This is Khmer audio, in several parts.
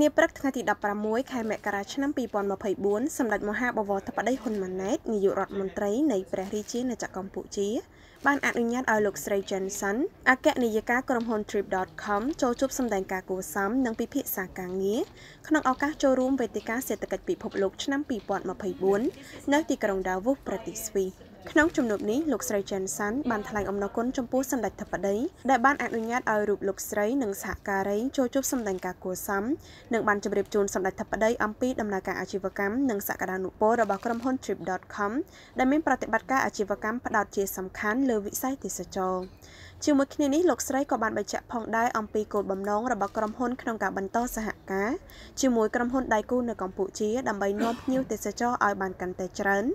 នាព្រឹកថ្ងៃទី16ខែមករាឆ្នាំ2024សម្ដេចមហាបវរធិបតីហ៊ុនម៉ាណែតនាយករដ្ឋមន្ត្រីនៃព្រះរាជាណាចក្រកម្ពុជា បានអនុញ្ញាតឲ្យលោកស្រី Jensen អគ្គនាយិកាក្រុមហ៊ុន trip.com ចូលជួបសម្ដែងការគួសមនិងពិភាក្សាការងារក្នុងឱកាសចូលរួមវេទិកាសេដ្ឋកិច្ចពិភពលោកឆ្នាំ2024នៅទីក្រុង Davos ប្រទេសស្វីសក្នុងជំនួបនេះលោកស្រី Jensen បានថ្លែងអំណរគុណចំពោះសម្ដេចធិបតីដែលបានអនុញ្ញាតឲ្យរូបលោកស្រីនិងសហការីចូលជួបសម្ដែងការគួរសមនិងបានជម្រាបជូនសម្ដេចធិបតីអំពីដំណើរការអាជីវកម្មនិងសក្តានុពលរបស់ក្រុមហ៊ុន trip.com ដែលមានប្រតិបត្តិការអាជីវកម្មផ្ដោតជាសំខាន់លើវិស័យទេសចរណ៍ជាមួយគ្នានេះលោកស្រីក៏បានបញ្ជាក់ផងដែរអំពីគោលបំណងរបស់ក្រុមហ៊ុនក្នុងការបន្តសហការជាមួយក្រុមហ៊ុនដៃគូនៅកម្ពុជាដើម្បីនាំភ្ញៀវទេសចរឲ្យបានកាន់តែច្រើន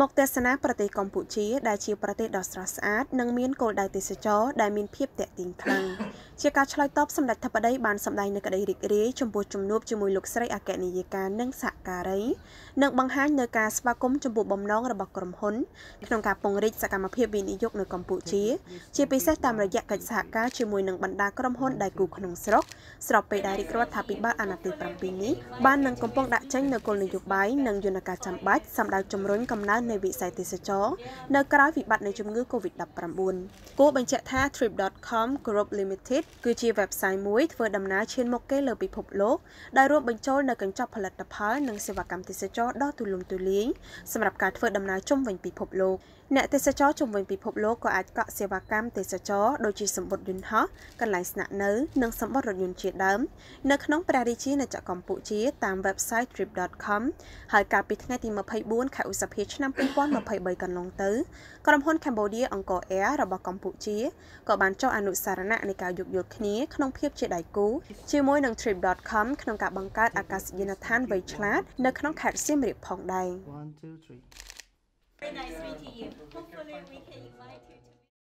មកទស្សនាប្រទេសកម្ពុជាដែលជាប្រទេសដ៏ស្រស់ស្អាតនិងមានគោលដៅទេសចរដែលមានភាពទាក់ទាញខ្លាំង។ជាការឆ្លើយតបសម្ដេចធិបតីបានសម្ដែងនៅក្តីរីករាយចំពោះជំនួបជាមួយលោកស្រីអគ្គនាយិកា និងសហការី និងបង្ហាញនៅការស្វាគមន៍ចំពោះបំណងរបស់ក្រុមហ៊ុនក្នុងការពង្រីកសកម្មភាពវិនិយោគនៅកម្ពុជាជាពិសេសតាមរយៈកិច្ចសហការជាមួយនឹងបណ្ដាក្រុមហ៊ុនដៃគូក្នុងស្រុកស្របពេលដែលរាជរដ្ឋាភិបាលអាណត្តិទី7នេះបាននឹងកំពុងដាក់ចេញនូវគោលនយោបាយនិងយន្តការចាំបាច់សម្រាប់ជំរុញកំណើននៃវិស័យទេសចរនៅក្រៅវិបត្តិនៃជំងឺ Covid-19 គូបញ្ជាក់ថា trip.com group limited Market គឺជា website មួយធ្វើដំណើរឈានមុខគេលើពិភពលោកដែលរួមបញ្ចូលនូវកញ្ចប់ផលិតផលនិងសេវាកម្មទេសចរដ៏ទូលំទូលាយសម្រាប់ការធ្វើដំណើរជុំវិញពិភពលោកអ្នកទេសចរជុំវិញពិភពលោកក៏អាចកក់សេវាកម្មទេសចរដូចជាសម្បុត្រយន្តហោះកន្លែងស្នាក់នៅនិងសម្បុត្ររថយន្តជាដើម នៅក្នុងព្រះរាជាណាចក្រកម្ពុជាតាម website trip.com ហើយកាលពីថ្ងៃទី24ខែឧសភាឆ្នាំ2023កន្លងទៅក្រុមហ៊ុន Cambodia Angkor Air របស់កម្ពុជាក៏បានចុះអនុសារណៈនៃការយកយល់គ្នាក្នុងភាពជាដៃគូជាមួយនឹង trip.com ក្នុងការបង្កើតអាកាសយានដ្ឋានវៃឆ្លាត នៅក្នុងខេត្តសៀមរាបផងដែរ Very nice meeting you. Hopefully we can invite you.